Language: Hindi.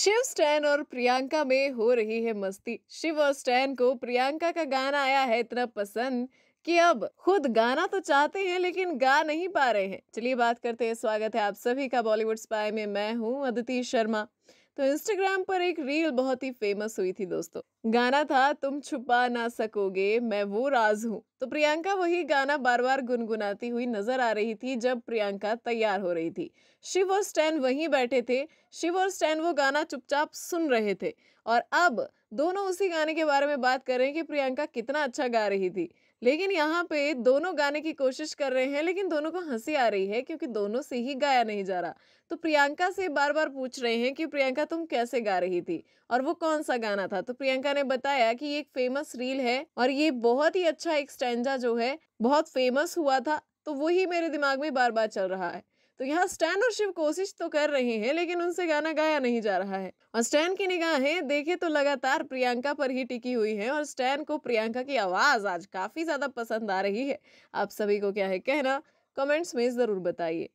शिव स्टैन और प्रियंका में हो रही है मस्ती शिव और स्टैन को प्रियंका का गाना आया है इतना पसंद कि अब खुद गाना तो चाहते हैं लेकिन गा नहीं पा रहे हैं चलिए बात करते हैं स्वागत है आप सभी का बॉलीवुड स्पाई में मैं हूँ अदिति शर्मा तो इंस्टाग्राम पर एक रील बहुत ही फेमस हुई थी दोस्तों गाना था तुम छुपा ना सकोगे मैं वो राज हूँ तो प्रियंका वही गाना बार बार गुनगुनाती हुई नजर आ रही थी जब प्रियंका तैयार हो रही थी शिव और स्टैन वहीं बैठे थे शिव और स्टैन वो गाना चुपचाप सुन रहे थे और अब दोनों उसी गाने के बारे में बात कर रहे हैं कि प्रियंका कितना अच्छा गा रही थी लेकिन यहाँ पे दोनों गाने की कोशिश कर रहे हैं लेकिन दोनों को हंसी आ रही है क्योंकि दोनों से ही गाया नहीं जा रहा तो प्रियंका से बार बार पूछ रहे हैं कि प्रियंका तुम कैसे गा रही थी और वो कौन सा गाना था तो प्रियंका ने बताया कि ये एक फेमस रील है और ये बहुत ही अच्छा एक स्टेंजा जो है बहुत फेमस हुआ था तो वही मेरे दिमाग में बार बार चल रहा है तो यहाँ स्टैन और शिव कोशिश तो कर रहे हैं लेकिन उनसे गाना गाया नहीं जा रहा है और स्टैन की निगाहें देखे तो लगातार प्रियंका पर ही टिकी हुई है और स्टैन को प्रियंका की आवाज आज काफी ज्यादा पसंद आ रही है आप सभी को क्या है कहना कमेंट्स में जरूर बताइए